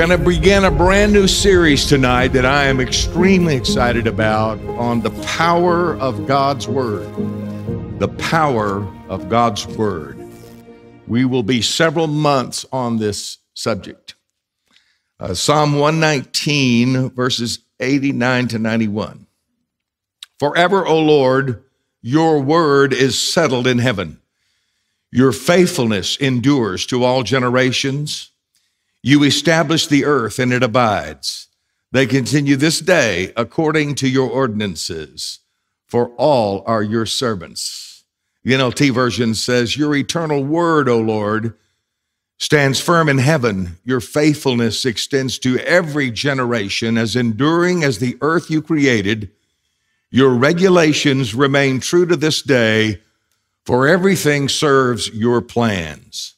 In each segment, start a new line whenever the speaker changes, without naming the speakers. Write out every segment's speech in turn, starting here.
going to begin a brand new series tonight that I am extremely excited about on the power of God's Word. The power of God's Word. We will be several months on this subject. Uh, Psalm 119, verses 89 to 91. Forever, O Lord, your word is settled in heaven. Your faithfulness endures to all generations. You establish the earth and it abides. They continue this day according to your ordinances, for all are your servants. The NLT version says, Your eternal word, O Lord, stands firm in heaven. Your faithfulness extends to every generation, as enduring as the earth you created. Your regulations remain true to this day, for everything serves your plans.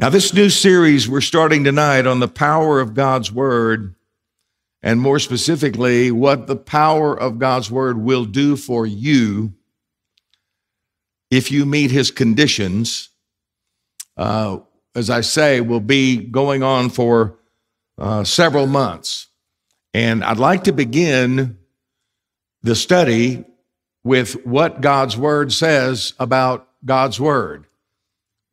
Now, this new series we're starting tonight on the power of God's Word, and more specifically, what the power of God's Word will do for you if you meet His conditions, uh, as I say, will be going on for uh, several months. And I'd like to begin the study with what God's Word says about God's Word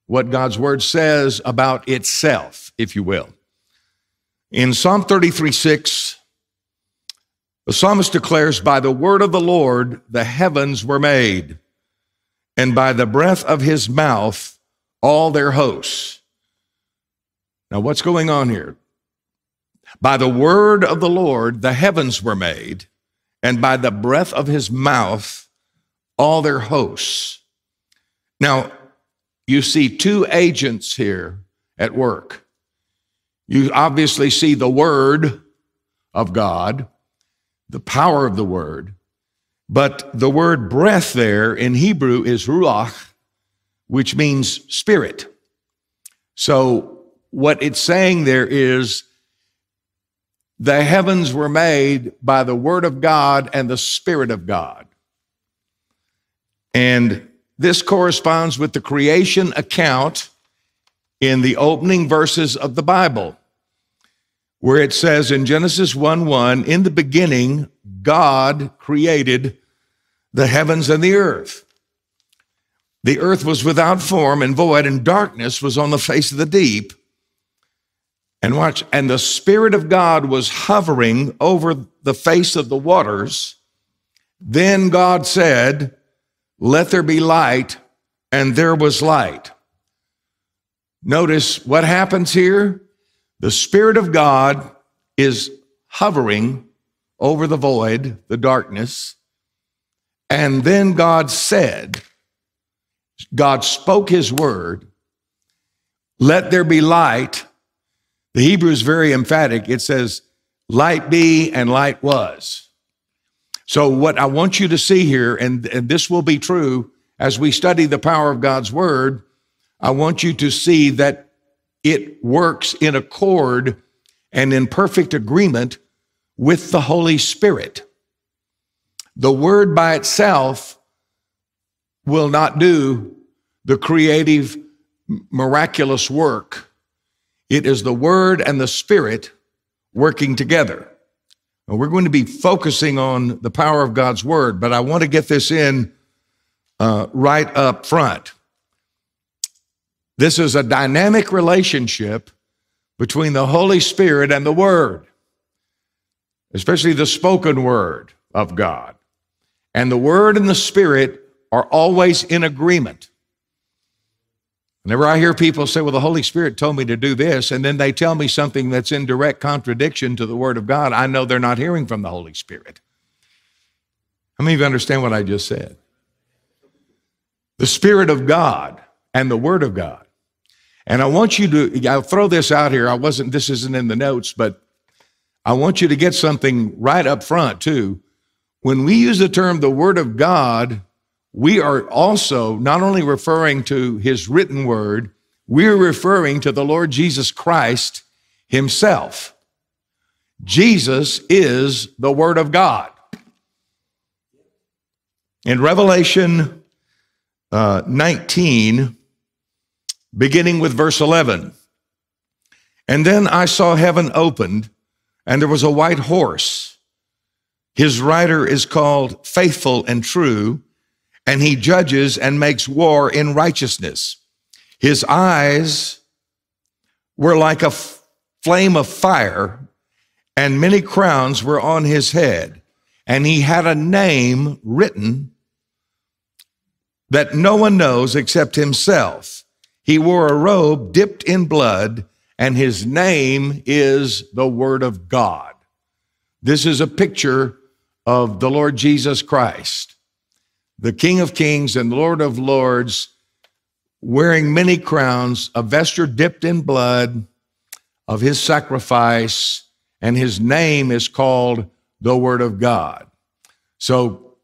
what God's word says about itself, if you will. In Psalm 33 6, the psalmist declares, By the word of the Lord the heavens were made, and by the breath of his mouth all their hosts. Now, what's going on here? By the word of the Lord the heavens were made, and by the breath of his mouth all their hosts. Now, you see two agents here at work. You obviously see the Word of God, the power of the Word, but the word breath there in Hebrew is ruach, which means spirit. So what it's saying there is the heavens were made by the word of God and the spirit of God. And this corresponds with the creation account in the opening verses of the Bible, where it says in Genesis 1 1, in the beginning, God created the heavens and the earth. The earth was without form and void, and darkness was on the face of the deep. And watch, and the Spirit of God was hovering over the face of the waters. Then God said, let there be light, and there was light. Notice what happens here. The Spirit of God is hovering over the void, the darkness. And then God said, God spoke his word, let there be light. The Hebrew is very emphatic. It says, light be and light was. So, what I want you to see here, and, and this will be true as we study the power of God's word, I want you to see that it works in accord and in perfect agreement with the Holy Spirit. The word by itself will not do the creative, miraculous work. It is the word and the spirit working together. We're going to be focusing on the power of God's word, but I want to get this in uh, right up front. This is a dynamic relationship between the Holy Spirit and the Word, especially the spoken Word of God. And the Word and the Spirit are always in agreement. Whenever I hear people say, Well, the Holy Spirit told me to do this, and then they tell me something that's in direct contradiction to the Word of God, I know they're not hearing from the Holy Spirit. How many of you understand what I just said? The Spirit of God and the Word of God. And I want you to, I'll throw this out here. I wasn't, this isn't in the notes, but I want you to get something right up front, too. When we use the term the Word of God, we are also not only referring to his written word, we're referring to the Lord Jesus Christ himself. Jesus is the Word of God. In Revelation uh, 19, beginning with verse 11, and then I saw heaven opened, and there was a white horse. His rider is called Faithful and True and he judges and makes war in righteousness. His eyes were like a flame of fire, and many crowns were on his head. And he had a name written that no one knows except himself. He wore a robe dipped in blood, and his name is the Word of God. This is a picture of the Lord Jesus Christ the King of Kings and Lord of Lords, wearing many crowns, a vesture dipped in blood of his sacrifice, and his name is called the Word of God. So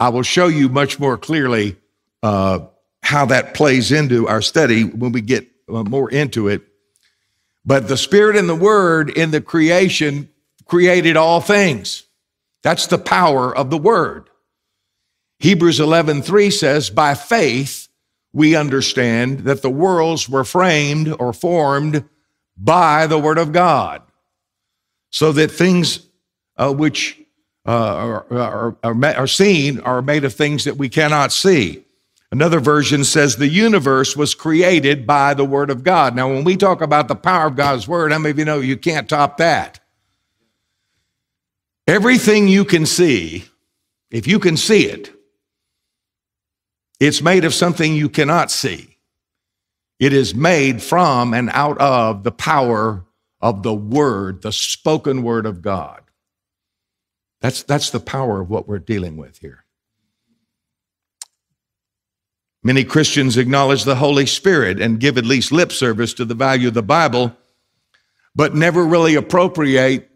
I will show you much more clearly uh, how that plays into our study when we get uh, more into it. But the Spirit and the Word in the creation created all things. That's the power of the Word. Hebrews 11:3 says, "By faith we understand that the worlds were framed or formed by the word of God, so that things uh, which uh, are, are, are, are seen are made of things that we cannot see." Another version says the universe was created by the Word of God. Now, when we talk about the power of God's Word, how many of you know you can't top that? Everything you can see, if you can see it, it's made of something you cannot see. It is made from and out of the power of the word, the spoken word of God. That's, that's the power of what we're dealing with here. Many Christians acknowledge the Holy Spirit and give at least lip service to the value of the Bible, but never really appropriate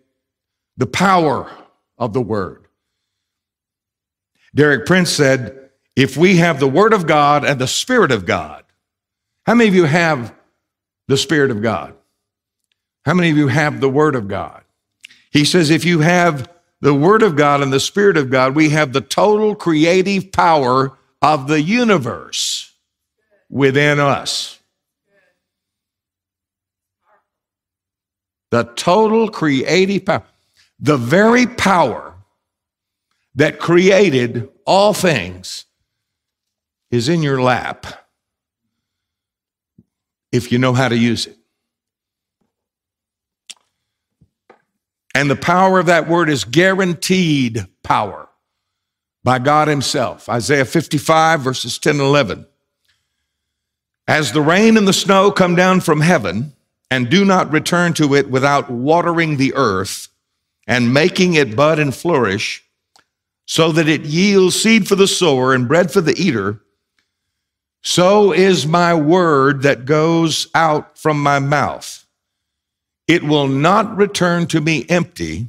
the power of the Word. Derek Prince said, if we have the Word of God and the Spirit of God. How many of you have the Spirit of God? How many of you have the Word of God? He says, if you have the Word of God and the Spirit of God, we have the total creative power of the universe within us. The total creative power, the very power that created all things is in your lap if you know how to use it. And the power of that word is guaranteed power by God Himself. Isaiah 55, verses 10 and 11. As the rain and the snow come down from heaven and do not return to it without watering the earth and making it bud and flourish, so that it yields seed for the sower and bread for the eater, so is my word that goes out from my mouth. It will not return to me empty,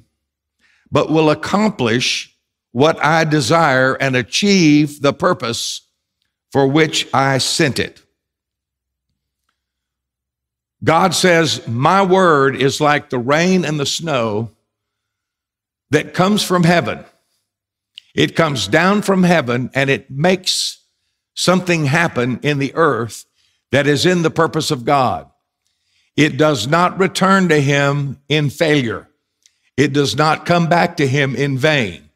but will accomplish what I desire and achieve the purpose for which I sent it. God says, My word is like the rain and the snow that comes from heaven. It comes down from heaven and it makes something happen in the earth that is in the purpose of God. It does not return to him in failure. It does not come back to him in vain.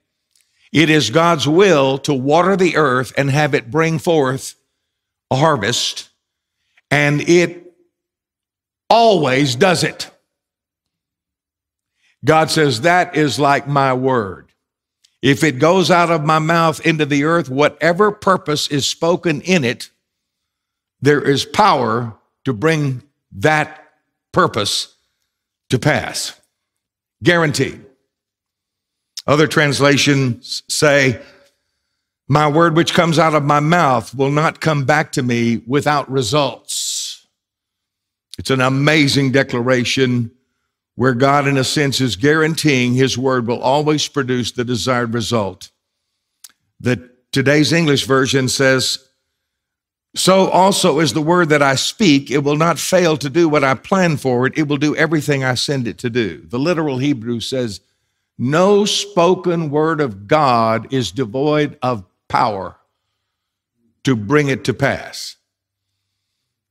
It is God's will to water the earth and have it bring forth a harvest, and it always does it. God says, That is like my word. If it goes out of my mouth into the earth, whatever purpose is spoken in it, there is power to bring that purpose to pass. Guaranteed. Other translations say, My word which comes out of my mouth will not come back to me without results. It's an amazing declaration where God, in a sense, is guaranteeing his word will always produce the desired result. That today's English version says, so also is the word that I speak. It will not fail to do what I plan for it. It will do everything I send it to do. The literal Hebrew says, No spoken word of God is devoid of power to bring it to pass.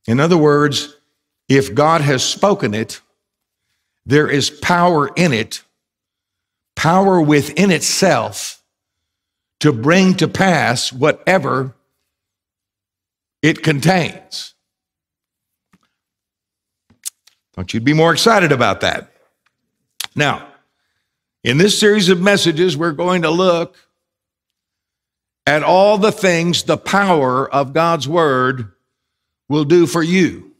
In other words, if God has spoken it, there is power in it, power within itself to bring to pass whatever it contains. Thought you'd be more excited about that. Now, in this series of messages, we're going to look at all the things the power of God's Word will do for you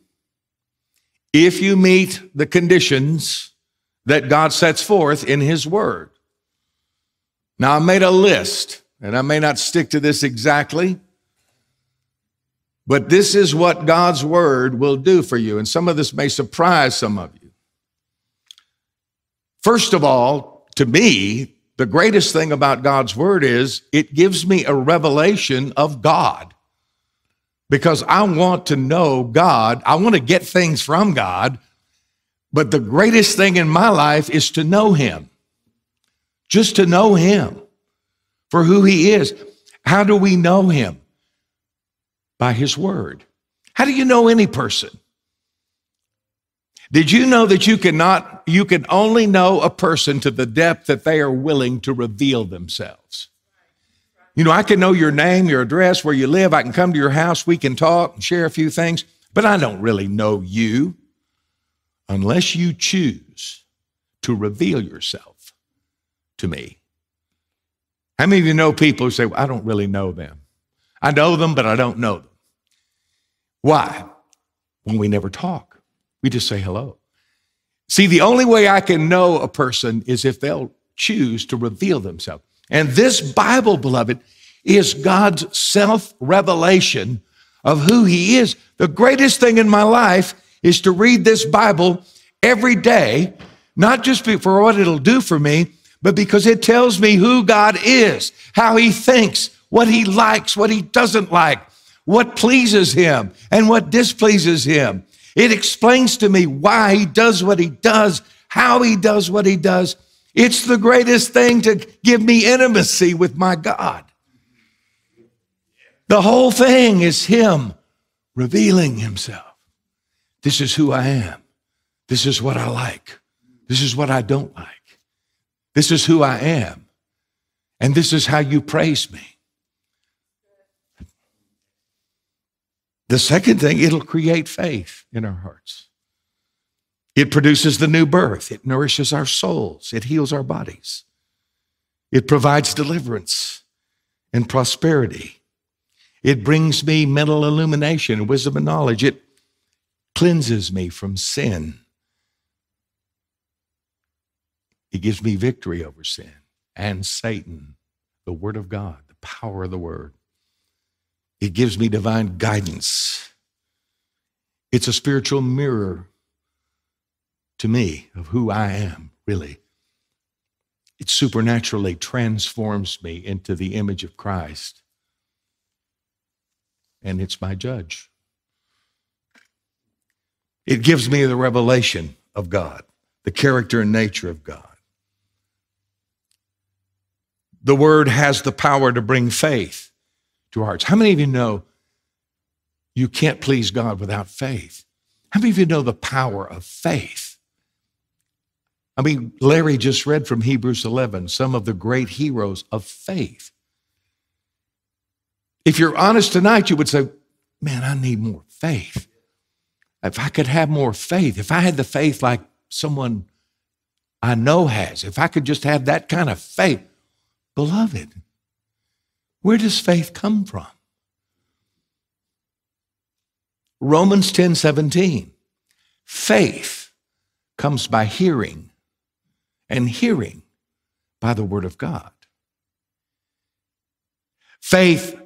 if you meet the conditions that God sets forth in His Word. Now, I made a list, and I may not stick to this exactly, but this is what God's Word will do for you. And some of this may surprise some of you. First of all, to me, the greatest thing about God's Word is it gives me a revelation of God because I want to know God. I want to get things from God. But the greatest thing in my life is to know Him, just to know Him for who He is. How do we know Him? By His Word. How do you know any person? Did you know that you cannot, you can only know a person to the depth that they are willing to reveal themselves? You know, I can know your name, your address, where you live. I can come to your house. We can talk and share a few things, but I don't really know you unless you choose to reveal yourself to me. How many of you know people who say, well, I don't really know them? I know them, but I don't know them. Why? When we never talk, we just say hello. See, the only way I can know a person is if they'll choose to reveal themselves. And this Bible, beloved, is God's self revelation of who He is. The greatest thing in my life is to read this Bible every day, not just for what it'll do for me, but because it tells me who God is, how He thinks, what He likes, what He doesn't like, what pleases Him, and what displeases Him. It explains to me why He does what He does, how He does what He does, it's the greatest thing to give me intimacy with my God. The whole thing is Him revealing Himself. This is who I am. This is what I like. This is what I don't like. This is who I am. And this is how you praise me. The second thing, it'll create faith in our hearts. It produces the new birth. It nourishes our souls. It heals our bodies. It provides deliverance and prosperity. It brings me mental illumination, wisdom, and knowledge. It cleanses me from sin. It gives me victory over sin and Satan, the Word of God, the power of the Word. It gives me divine guidance. It's a spiritual mirror to me of who I am, really. It supernaturally transforms me into the image of Christ. And it's my judge. It gives me the revelation of God, the character and nature of God. The word has the power to bring faith to hearts. How many of you know you can't please God without faith? How many of you know the power of faith? I mean, Larry just read from Hebrews 11 some of the great heroes of faith. If you're honest tonight, you would say, Man, I need more faith. If I could have more faith, if I had the faith like someone I know has, if I could just have that kind of faith, beloved, where does faith come from? Romans 10 17. Faith comes by hearing, and hearing by the word of God. Faith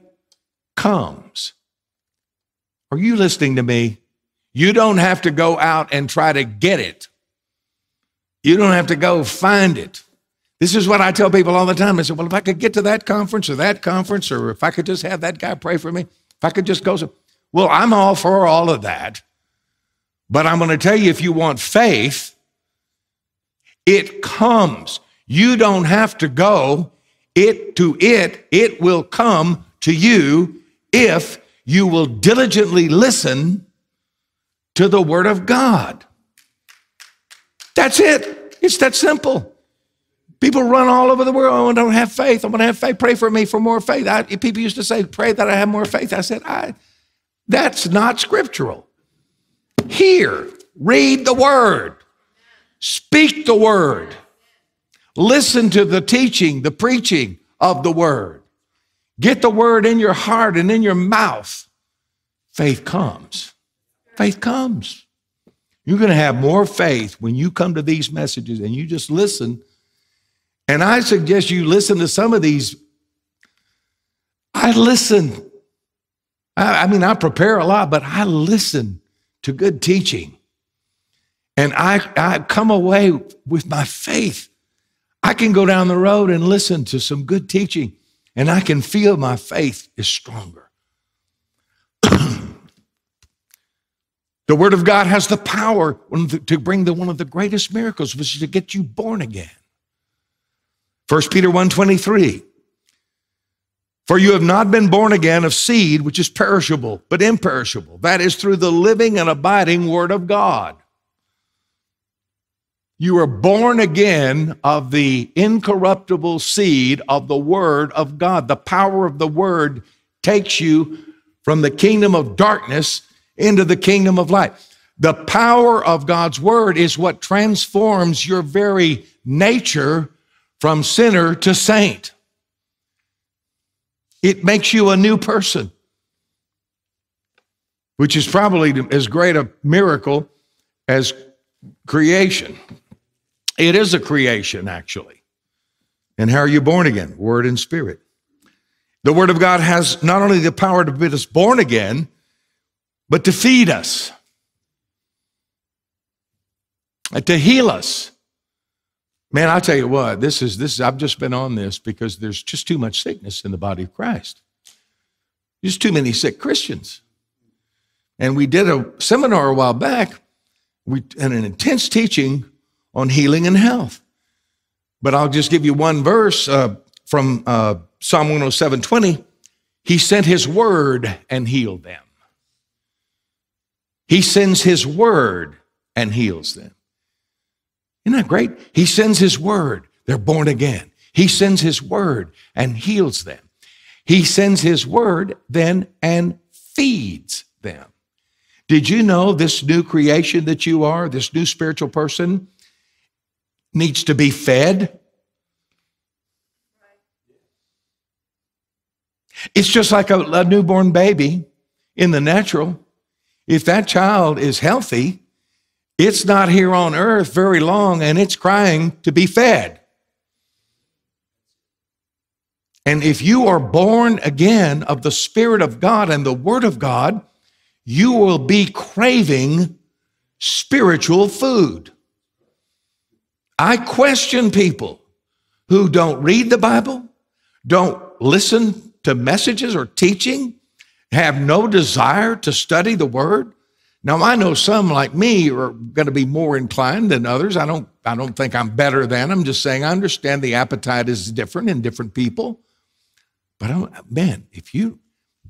comes. Are you listening to me? You don't have to go out and try to get it. You don't have to go find it. This is what I tell people all the time. I say, well, if I could get to that conference or that conference, or if I could just have that guy pray for me, if I could just go. well, I'm all for all of that. But I'm going to tell you if you want faith, it comes. You don't have to go. It to it, it will come to you if you will diligently listen to the word of God. That's it. It's that simple. People run all over the world. Oh, I don't have faith. I'm going to have faith. Pray for me for more faith. I, people used to say, pray that I have more faith. I said, I, that's not scriptural. Here, read the word. Speak the word. Listen to the teaching, the preaching of the word. Get the word in your heart and in your mouth. Faith comes. Faith comes. You're going to have more faith when you come to these messages and you just listen. And I suggest you listen to some of these. I listen. I, I mean, I prepare a lot, but I listen to good teaching. And I, I come away with my faith. I can go down the road and listen to some good teaching, and I can feel my faith is stronger. the Word of God has the power to bring the, one of the greatest miracles, which is to get you born again. 1 Peter 1.23, For you have not been born again of seed, which is perishable, but imperishable. That is through the living and abiding Word of God. You are born again of the incorruptible seed of the Word of God. The power of the Word takes you from the kingdom of darkness into the kingdom of light. The power of God's Word is what transforms your very nature from sinner to saint. It makes you a new person, which is probably as great a miracle as creation. It is a creation, actually. And how are you born again? Word and spirit. The Word of God has not only the power to bid us born again, but to feed us, uh, to heal us. Man, I tell you what, this is this. I've just been on this because there's just too much sickness in the body of Christ. There's too many sick Christians, and we did a seminar a while back, we and an intense teaching on healing and health. But I'll just give you one verse uh, from uh, Psalm 107 20. He sent his word and healed them. He sends his word and heals them. Isn't that great? He sends his word. They're born again. He sends his word and heals them. He sends his word then and feeds them. Did you know this new creation that you are, this new spiritual person, needs to be fed. It's just like a, a newborn baby in the natural. If that child is healthy, it's not here on earth very long and it's crying to be fed. And if you are born again of the Spirit of God and the Word of God, you will be craving spiritual food. I question people who don't read the Bible, don't listen to messages or teaching, have no desire to study the Word. Now I know some like me are going to be more inclined than others. I don't I don't think I'm better than. I'm just saying I understand the appetite is different in different people. But I'm, man, if you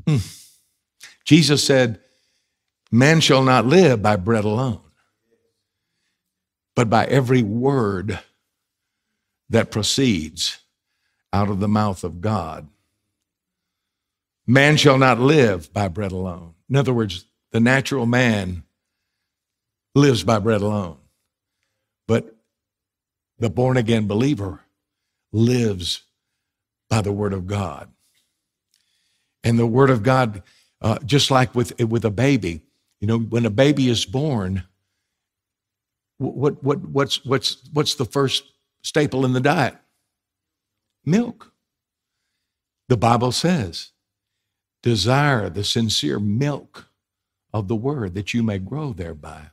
mm. Jesus said, "Man shall not live by bread alone." but by every word that proceeds out of the mouth of God. Man shall not live by bread alone. In other words, the natural man lives by bread alone, but the born again believer lives by the word of God. And the word of God, uh, just like with, with a baby, you know, when a baby is born, what, what, what's, what's, what's the first staple in the diet? Milk. The Bible says, desire the sincere milk of the word that you may grow thereby.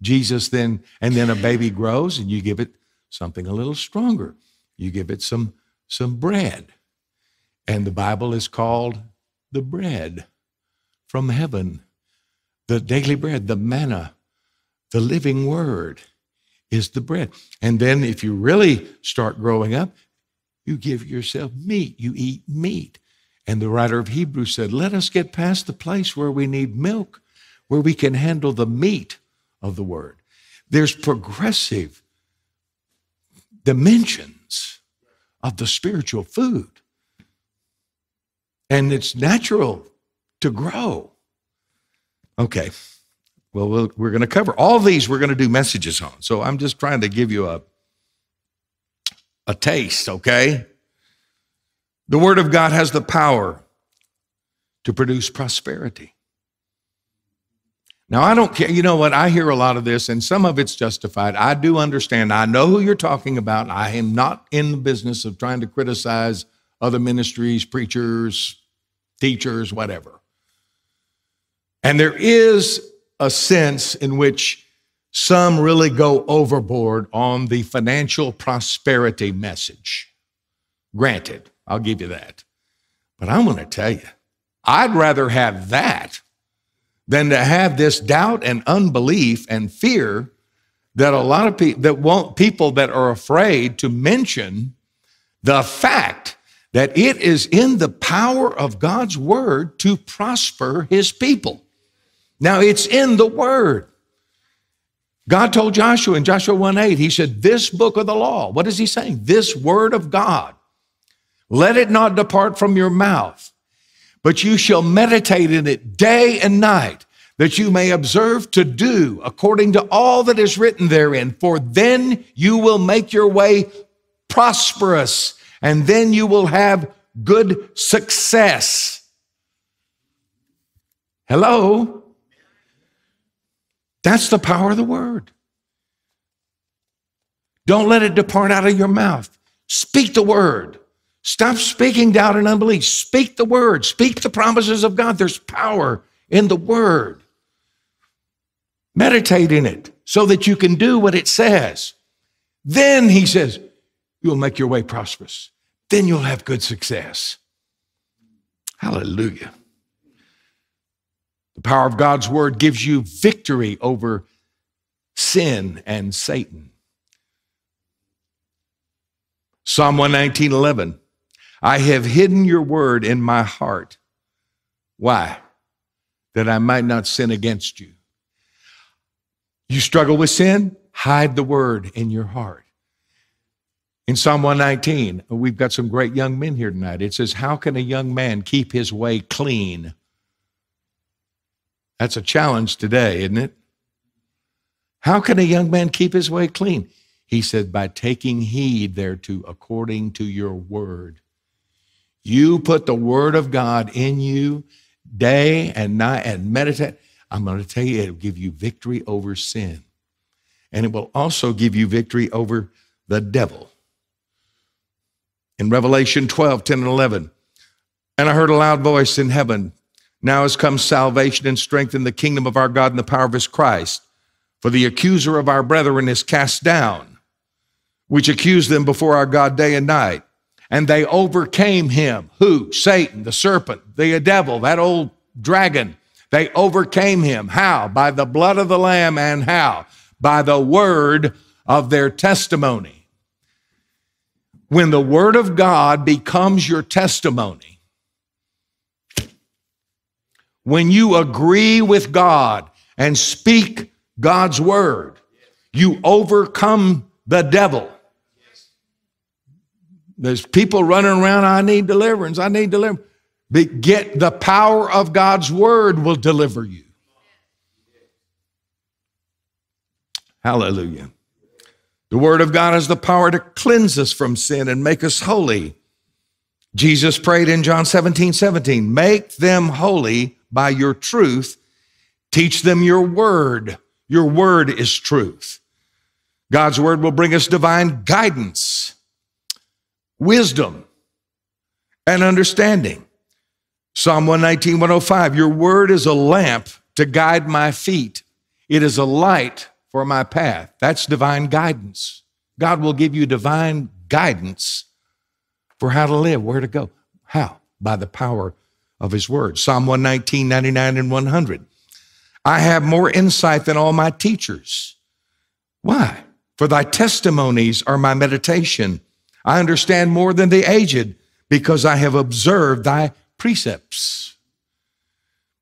Jesus then, and then a baby grows and you give it something a little stronger. You give it some, some bread. And the Bible is called the bread from heaven, the daily bread, the manna the living word is the bread. And then if you really start growing up, you give yourself meat, you eat meat. And the writer of Hebrews said, Let us get past the place where we need milk, where we can handle the meat of the word. There's progressive dimensions of the spiritual food. And it's natural to grow. Okay. Well, we we are going to cover all these, we're going to do messages on. So I'm just trying to give you a, a taste, okay? The Word of God has the power to produce prosperity. Now, I don't care. You know what? I hear a lot of this, and some of it's justified. I do understand. I know who you're talking about. I am not in the business of trying to criticize other ministries, preachers, teachers, whatever. And there is a sense in which some really go overboard on the financial prosperity message. Granted, I'll give you that. But I'm going to tell you, I'd rather have that than to have this doubt and unbelief and fear that a lot of people that won't people that are afraid to mention the fact that it is in the power of God's word to prosper his people. Now it's in the word. God told Joshua in Joshua 1 8, he said, This book of the law, what is he saying? This word of God, let it not depart from your mouth, but you shall meditate in it day and night, that you may observe to do according to all that is written therein. For then you will make your way prosperous, and then you will have good success. Hello? That's the power of the word. Don't let it depart out of your mouth. Speak the word. Stop speaking doubt and unbelief. Speak the word. Speak the promises of God. There's power in the word. Meditate in it so that you can do what it says. Then he says, you'll make your way prosperous. Then you'll have good success. Hallelujah. The power of God's word gives you victory over sin and Satan. Psalm 119, 11. I have hidden your word in my heart. Why? That I might not sin against you. You struggle with sin? Hide the word in your heart. In Psalm 119, we've got some great young men here tonight. It says, How can a young man keep his way clean? That's a challenge today, isn't it? How can a young man keep his way clean? He said, by taking heed thereto according to your word. You put the word of God in you day and night and meditate. I'm going to tell you, it'll give you victory over sin. And it will also give you victory over the devil. In Revelation 12, 10 and 11, and I heard a loud voice in heaven now has come salvation and strength in the kingdom of our God and the power of his Christ. For the accuser of our brethren is cast down, which accused them before our God day and night. And they overcame him. Who? Satan, the serpent, the devil, that old dragon. They overcame him. How? By the blood of the Lamb and how? By the word of their testimony. When the word of God becomes your testimony, when you agree with God and speak God's word, you overcome the devil. There's people running around, I need deliverance, I need deliverance. But get the power of God's word will deliver you. Hallelujah. The word of God has the power to cleanse us from sin and make us holy. Jesus prayed in John 17, 17, make them holy by your truth. Teach them your word. Your word is truth. God's word will bring us divine guidance, wisdom, and understanding. Psalm 119, 105 Your word is a lamp to guide my feet, it is a light for my path. That's divine guidance. God will give you divine guidance for how to live, where to go. How? By the power of his word. Psalm 119, 99, and 100. I have more insight than all my teachers. Why? For thy testimonies are my meditation. I understand more than the aged because I have observed thy precepts.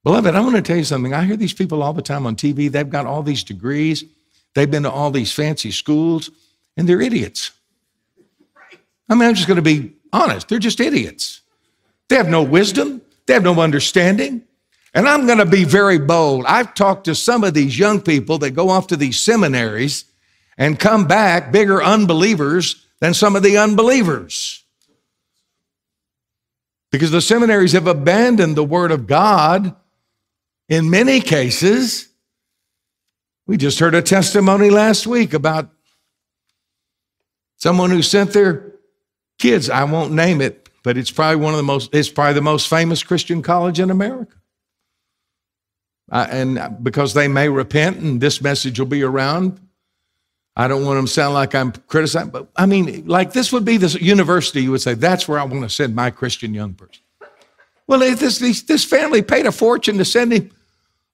Beloved, I want to tell you something. I hear these people all the time on TV. They've got all these degrees, they've been to all these fancy schools, and they're idiots. I mean, I'm just going to be honest. They're just idiots. They have no wisdom. They have no understanding. And I'm going to be very bold. I've talked to some of these young people that go off to these seminaries and come back bigger unbelievers than some of the unbelievers. Because the seminaries have abandoned the Word of God in many cases. We just heard a testimony last week about someone who sent their kids, I won't name it, but it's probably one of the most, it's probably the most famous Christian college in America. and because they may repent and this message will be around. I don't want them to sound like I'm criticizing, but I mean, like this would be the university you would say, that's where I want to send my Christian young person. Well, this, this family paid a fortune to send him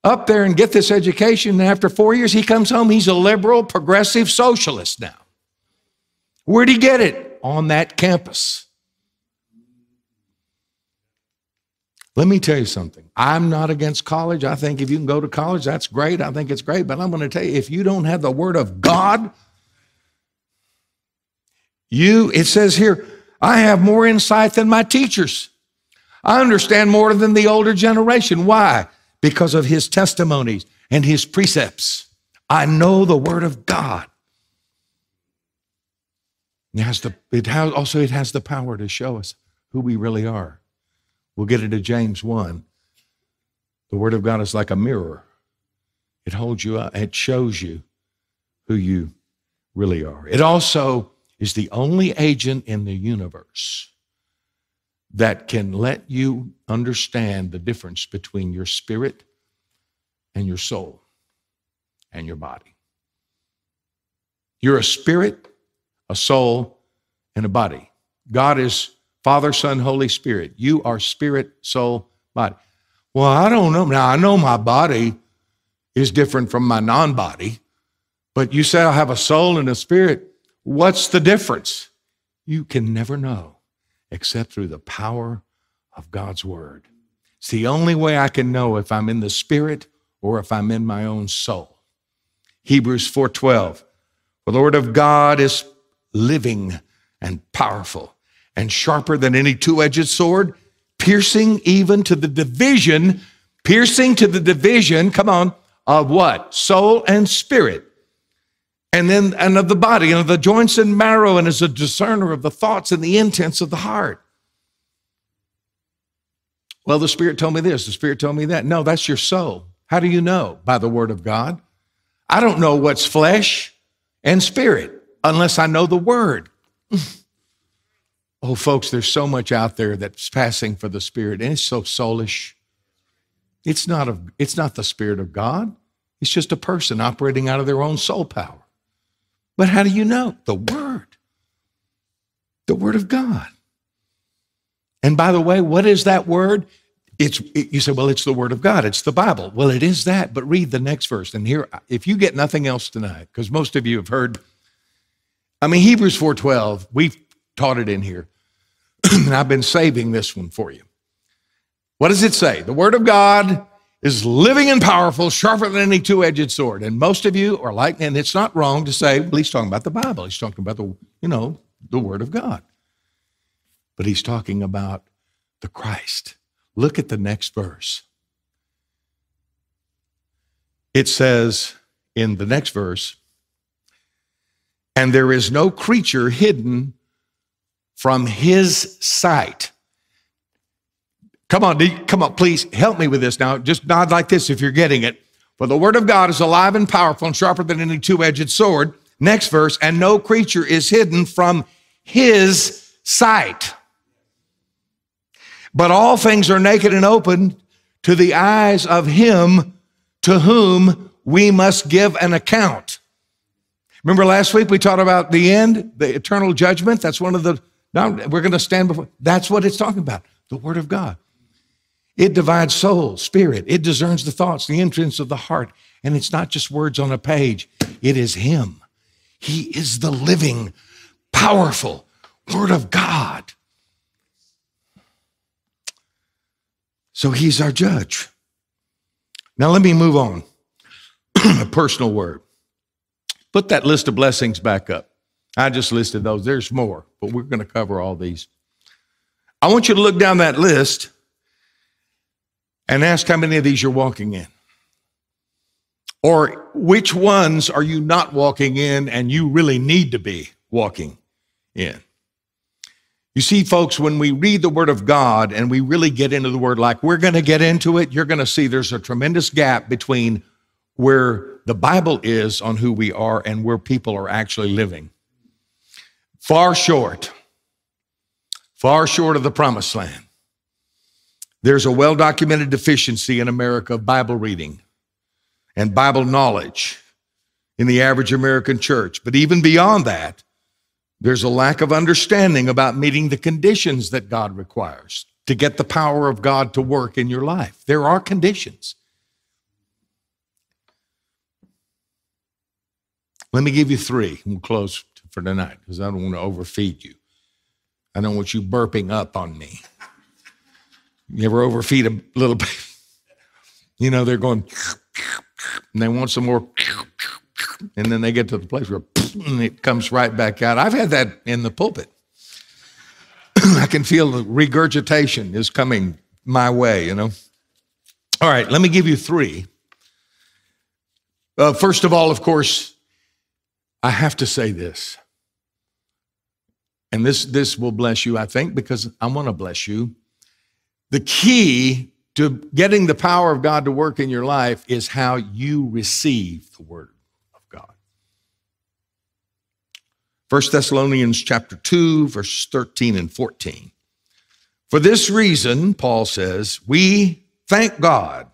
up there and get this education. And after four years, he comes home. He's a liberal, progressive socialist now. Where'd he get it? On that campus. Let me tell you something. I'm not against college. I think if you can go to college, that's great. I think it's great. But I'm going to tell you if you don't have the Word of God, you, it says here, I have more insight than my teachers. I understand more than the older generation. Why? Because of his testimonies and his precepts. I know the Word of God. It has the, it has, also, it has the power to show us who we really are. We'll get into James 1. The Word of God is like a mirror, it holds you up, it shows you who you really are. It also is the only agent in the universe that can let you understand the difference between your spirit and your soul and your body. You're a spirit, a soul, and a body. God is Father, Son, Holy Spirit. You are spirit, soul, body. Well, I don't know. Now, I know my body is different from my non body, but you say I have a soul and a spirit. What's the difference? You can never know except through the power of God's word. It's the only way I can know if I'm in the spirit or if I'm in my own soul. Hebrews 4:12. The Lord of God is living and powerful and sharper than any two edged sword, piercing even to the division, piercing to the division, come on, of what? Soul and spirit. And then, and of the body, and of the joints and marrow, and is a discerner of the thoughts and the intents of the heart. Well, the Spirit told me this, the Spirit told me that. No, that's your soul. How do you know? By the Word of God. I don't know what's flesh and spirit unless I know the Word. Oh, folks, there's so much out there that's passing for the Spirit, and it's so soulish. It's not, a, it's not the Spirit of God, it's just a person operating out of their own soul power. But how do you know? The Word, the Word of God. And by the way, what is that Word? It's, it, you say, well, it's the Word of God, it's the Bible. Well, it is that, but read the next verse. And here, if you get nothing else tonight, because most of you have heard, I mean, Hebrews 4.12, we've taught it in here. and I've been saving this one for you. What does it say? The Word of God is living and powerful, sharper than any two edged sword. And most of you are like, and it's not wrong to say, well, he's talking about the Bible. He's talking about the, you know, the Word of God. But he's talking about the Christ. Look at the next verse. It says in the next verse, and there is no creature hidden from his sight. Come on, come on, please help me with this now. Just nod like this if you're getting it. For the word of God is alive and powerful and sharper than any two edged sword. Next verse, and no creature is hidden from his sight. But all things are naked and open to the eyes of him to whom we must give an account. Remember last week we talked about the end, the eternal judgment? That's one of the now we're going to stand before. That's what it's talking about the Word of God. It divides soul, spirit. It discerns the thoughts, the entrance of the heart. And it's not just words on a page, it is Him. He is the living, powerful Word of God. So He's our judge. Now let me move on. a personal word. Put that list of blessings back up. I just listed those. There's more, but we're going to cover all these. I want you to look down that list and ask how many of these you're walking in. Or which ones are you not walking in and you really need to be walking in? You see, folks, when we read the Word of God and we really get into the Word like we're going to get into it, you're going to see there's a tremendous gap between where the Bible is on who we are and where people are actually living. Far short, far short of the promised land. There's a well documented deficiency in America of Bible reading and Bible knowledge in the average American church. But even beyond that, there's a lack of understanding about meeting the conditions that God requires to get the power of God to work in your life. There are conditions. Let me give you three. We'll close for tonight because I don't want to overfeed you. I don't want you burping up on me. You ever overfeed a little baby? You know, they're going, and they want some more, and then they get to the place where it comes right back out. I've had that in the pulpit. I can feel the regurgitation is coming my way, you know. All right, let me give you three. Uh, first of all, of course, I have to say this and this this will bless you i think because i want to bless you the key to getting the power of god to work in your life is how you receive the word of god 1 thessalonians chapter 2 verse 13 and 14 for this reason paul says we thank god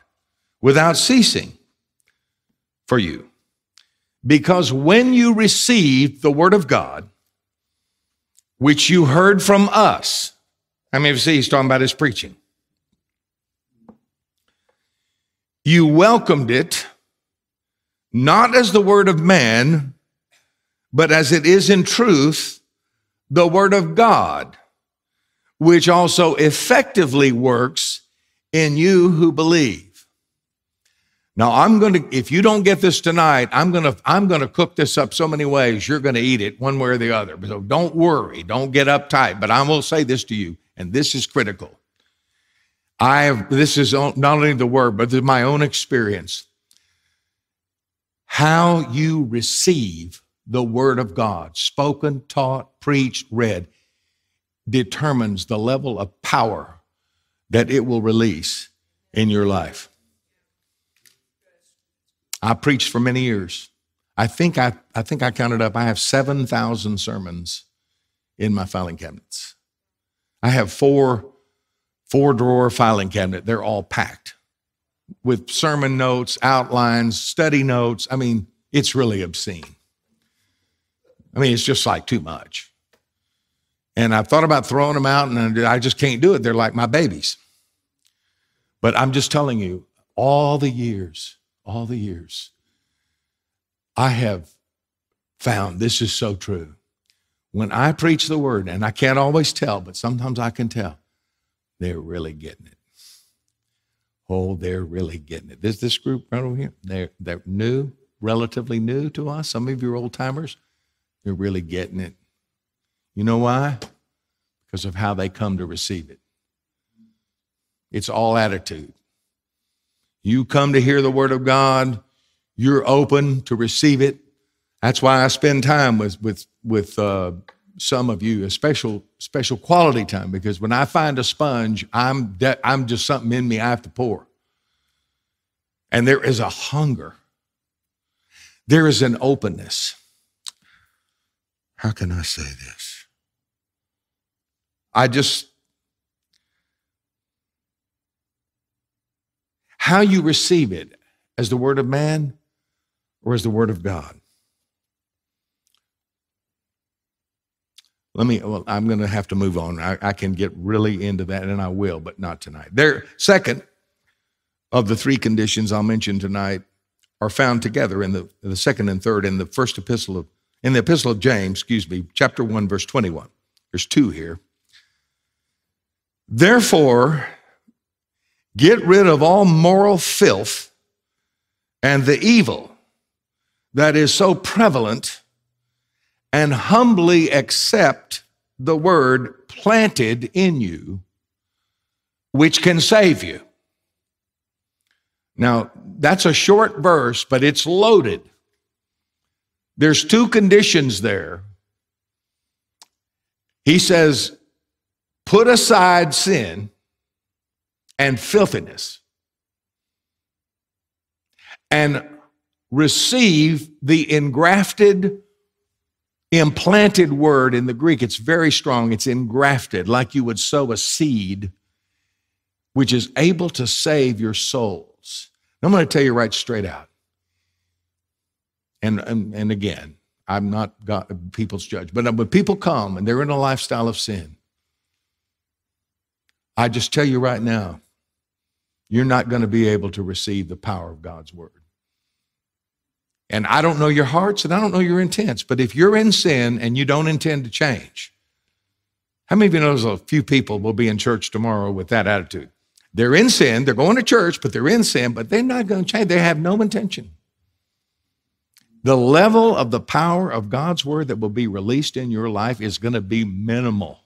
without ceasing for you because when you received the word of god which you heard from us. I mean, you see he's talking about his preaching? You welcomed it not as the word of man, but as it is in truth, the word of God, which also effectively works in you who believe. Now I'm going to if you don't get this tonight, I'm going to I'm going to cook this up so many ways you're going to eat it one way or the other. So don't worry, don't get uptight, but I will say this to you and this is critical. I have this is not only the word but my own experience. How you receive the word of God, spoken, taught, preached, read, determines the level of power that it will release in your life. I preached for many years. I think I, I think I counted up. I have 7,000 sermons in my filing cabinets. I have four four drawer filing cabinet. They're all packed with sermon notes, outlines, study notes. I mean, it's really obscene. I mean, it's just like too much. And I've thought about throwing them out and I just can't do it. They're like my babies. But I'm just telling you, all the years all the years, I have found this is so true. When I preach the word, and I can't always tell, but sometimes I can tell, they're really getting it. Oh, they're really getting it. This this group right over here, they're they're new, relatively new to us. Some of you old timers, they're really getting it. You know why? Because of how they come to receive it. It's all attitude. You come to hear the word of God, you're open to receive it. That's why I spend time with with with uh, some of you, a special special quality time, because when I find a sponge, I'm de- I'm just something in me I have to pour. And there is a hunger. There is an openness. How can I say this? I just how you receive it as the word of man or as the word of God. Let me, well, I'm going to have to move on. I, I, can get really into that and I will, but not tonight. There, second of the three conditions I'll mention tonight are found together in the, the second and third in the first epistle of, in the epistle of James, excuse me, chapter 1, verse 21. There's two here. Therefore, Get rid of all moral filth and the evil that is so prevalent and humbly accept the word planted in you, which can save you. Now, that's a short verse, but it's loaded. There's two conditions there. He says, put aside sin and filthiness and receive the engrafted, implanted word in the Greek. It's very strong, it's engrafted, like you would sow a seed, which is able to save your souls. I'm going to tell you right straight out. And, and, and again, I'm not God, people's judge, but when people come and they're in a lifestyle of sin, I just tell you right now, you're not going to be able to receive the power of God's word. And I don't know your hearts and I don't know your intents, but if you're in sin and you don't intend to change, how many of you know there's a few people will be in church tomorrow with that attitude? They're in sin, they're going to church, but they're in sin, but they're not going to change. They have no intention. The level of the power of God's word that will be released in your life is going to be minimal.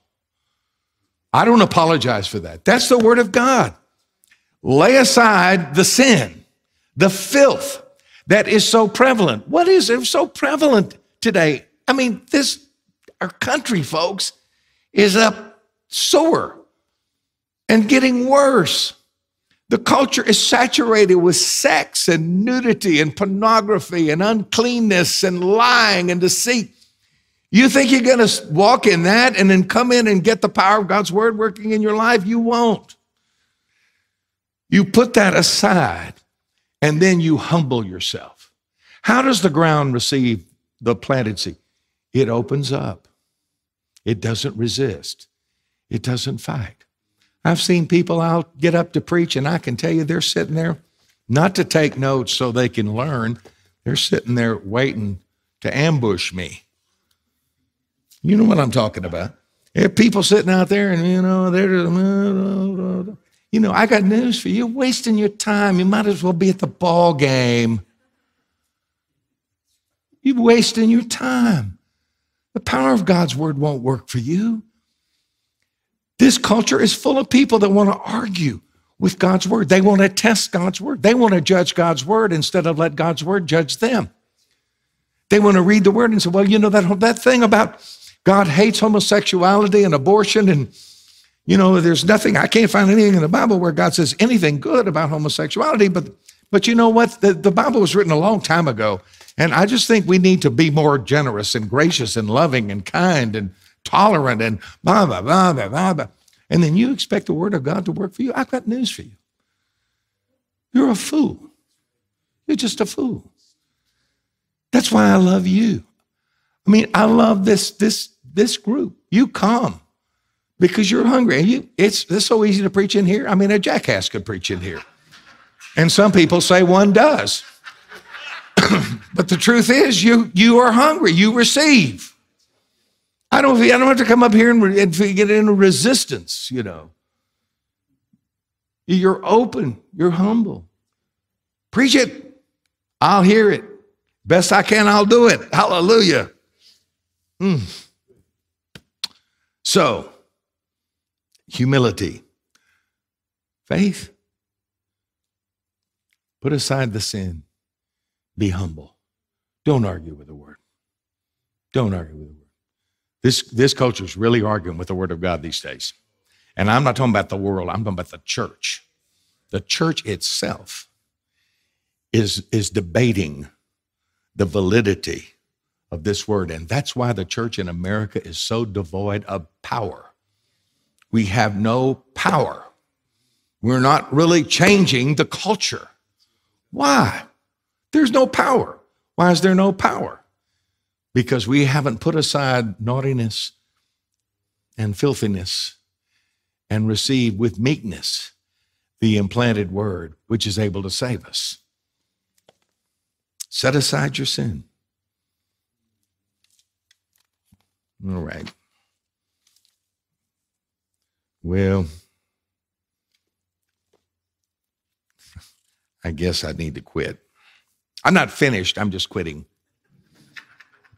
I don't apologize for that. That's the word of God. Lay aside the sin, the filth that is so prevalent. What is it so prevalent today? I mean, this, our country, folks, is a sewer and getting worse. The culture is saturated with sex and nudity and pornography and uncleanness and lying and deceit. You think you're going to walk in that and then come in and get the power of God's word working in your life? You won't. You put that aside and then you humble yourself. How does the ground receive the planted seed? It opens up, it doesn't resist, it doesn't fight. I've seen people I'll get up to preach, and I can tell you they're sitting there not to take notes so they can learn, they're sitting there waiting to ambush me. You know what I'm talking about. There are people sitting out there and, you know, they're just, you know, I got news for you. You're wasting your time. You might as well be at the ball game. You're wasting your time. The power of God's word won't work for you. This culture is full of people that want to argue with God's word. They want to test God's word. They want to judge God's word instead of let God's word judge them. They want to read the word and say, well, you know, that, that thing about God hates homosexuality and abortion. And, you know, there's nothing, I can't find anything in the Bible where God says anything good about homosexuality. But, but you know what? The, the Bible was written a long time ago. And I just think we need to be more generous and gracious and loving and kind and tolerant and blah, blah, blah, blah, blah, blah. And then you expect the Word of God to work for you? I've got news for you. You're a fool. You're just a fool. That's why I love you. I mean, I love this, this this group. You come because you're hungry. And you, it's, it's so easy to preach in here. I mean, a jackass could preach in here. And some people say one does. but the truth is, you, you are hungry. You receive. I don't, I don't have to come up here and, and get into resistance, you know. You're open. You're humble. Preach it. I'll hear it. Best I can, I'll do it. Hallelujah. Mm. So, humility, faith, put aside the sin, be humble. Don't argue with the word. Don't argue with the word. This, this culture is really arguing with the word of God these days. And I'm not talking about the world, I'm talking about the church. The church itself is, is debating the validity of this word. And that's why the church in America is so devoid of power. We have no power. We're not really changing the culture. Why? There's no power. Why is there no power? Because we haven't put aside naughtiness and filthiness and received with meekness the implanted word, which is able to save us. Set aside your sin. All right. Well, I guess I need to quit. I'm not finished. I'm just quitting.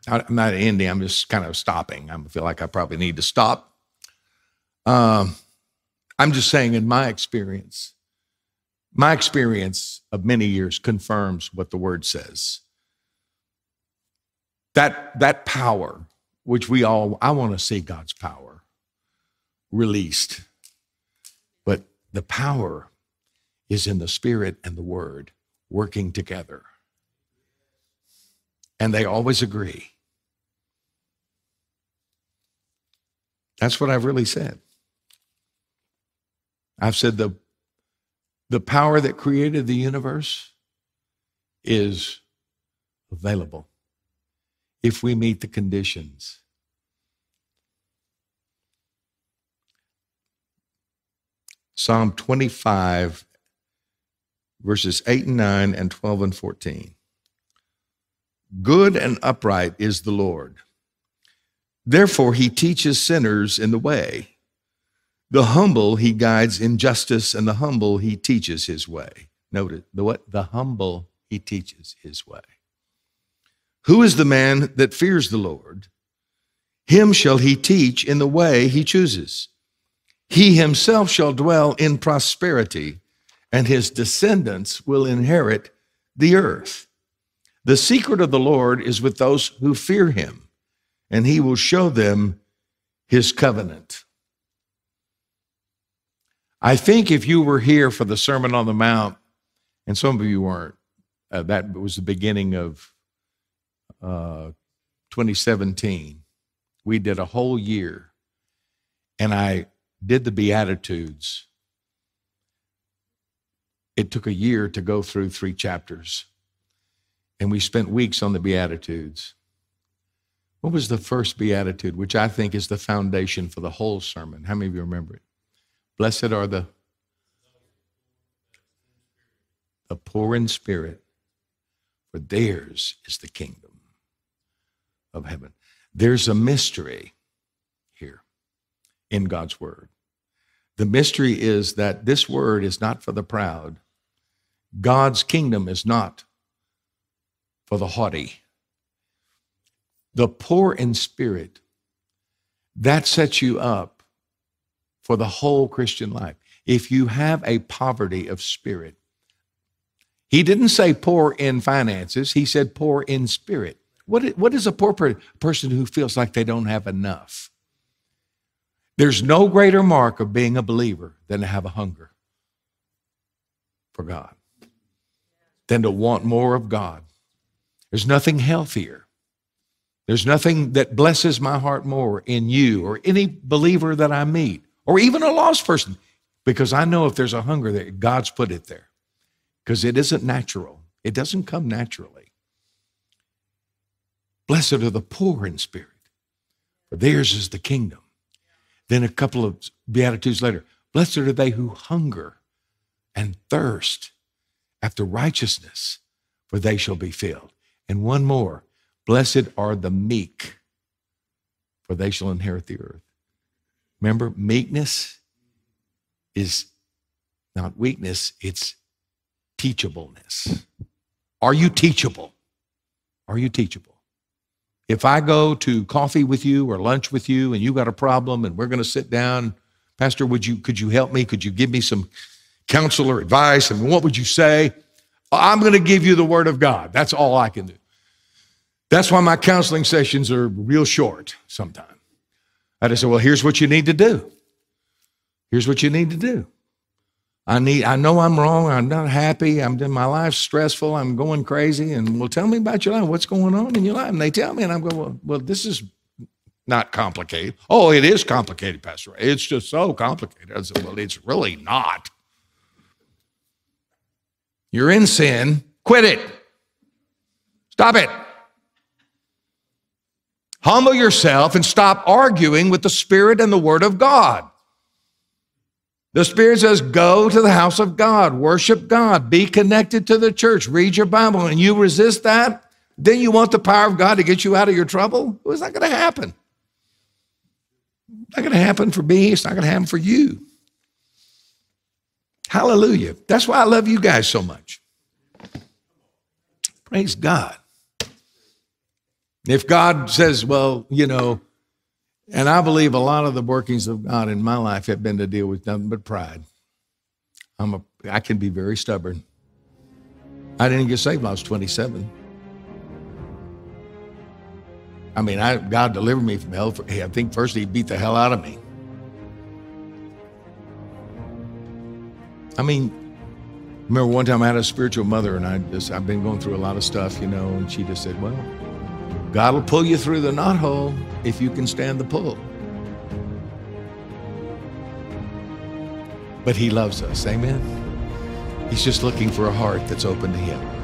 I'm not ending. I'm just kind of stopping. I feel like I probably need to stop. Um, I'm just saying, in my experience, my experience of many years confirms what the word says. That, that power which we all, I want to see God's power released. But the power is in the Spirit and the Word working together. And they always agree. That's what I've really said. I've said the, the power that created the universe is available if we meet the conditions. Psalm 25, verses 8 and 9, and 12 and 14. Good and upright is the Lord. Therefore, he teaches sinners in the way. The humble he guides in justice, and the humble he teaches his way. Notice the what? The humble he teaches his way. Who is the man that fears the Lord? Him shall he teach in the way he chooses. He himself shall dwell in prosperity, and his descendants will inherit the earth. The secret of the Lord is with those who fear him, and he will show them his covenant. I think if you were here for the Sermon on the Mount, and some of you weren't, uh, that was the beginning of uh, 2017, we did a whole year, and I did the Beatitudes. It took a year to go through three chapters, and we spent weeks on the Beatitudes. What was the first Beatitude, which I think is the foundation for the whole sermon? How many of you remember it? Blessed are the the poor in spirit, for theirs is the kingdom of heaven. There's a mystery here in God's word. The mystery is that this word is not for the proud. God's kingdom is not for the haughty. The poor in spirit, that sets you up for the whole Christian life. If you have a poverty of spirit, he didn't say poor in finances, he said poor in spirit. What, what is a poor person who feels like they don't have enough? There's no greater mark of being a believer than to have a hunger for God, than to want more of God. There's nothing healthier. There's nothing that blesses my heart more in you or any believer that I meet or even a lost person because I know if there's a hunger there, God's put it there because it isn't natural. It doesn't come naturally. Blessed are the poor in spirit, for theirs is the kingdom. Then a couple of Beatitudes later, blessed are they who hunger and thirst after righteousness, for they shall be filled. And one more, blessed are the meek, for they shall inherit the earth. Remember, meekness is not weakness, it's teachableness. Are you teachable? Are you teachable? If I go to coffee with you or lunch with you and you got a problem and we're going to sit down, Pastor, would you could you help me? Could you give me some counsel or advice? I and mean, what would you say? I'm going to give you the word of God. That's all I can do. That's why my counseling sessions are real short sometimes. I just say, well, here's what you need to do. Here's what you need to do. I need, I know I'm wrong. I'm not happy. I'm my life's stressful. I'm going crazy. And well, tell me about your life. What's going on in your life? And they tell me, and I'm going, well, well, this is not complicated. Oh, it is complicated, Pastor. It's just so complicated. I said, well, it's really not. You're in sin. Quit it. Stop it. Humble yourself and stop arguing with the Spirit and the Word of God. The Spirit says, go to the house of God, worship God, be connected to the church, read your Bible, and you resist that, then you want the power of God to get you out of your trouble? Well, it's not going to happen. It's not going to happen for me. It's not going to happen for you. Hallelujah. That's why I love you guys so much. Praise God. If God says, well, you know, and I believe a lot of the workings of God in my life have been to deal with nothing but pride. I'm a, I can be very stubborn. I didn't get saved when I was 27. I mean, I, God delivered me from hell. For, I think first he beat the hell out of me. I mean, remember one time I had a spiritual mother and I just, I've been going through a lot of stuff, you know, and she just said, well, God will pull you through the knothole if you can stand the pull. But He loves us. Amen. He's just looking for a heart that's open to Him.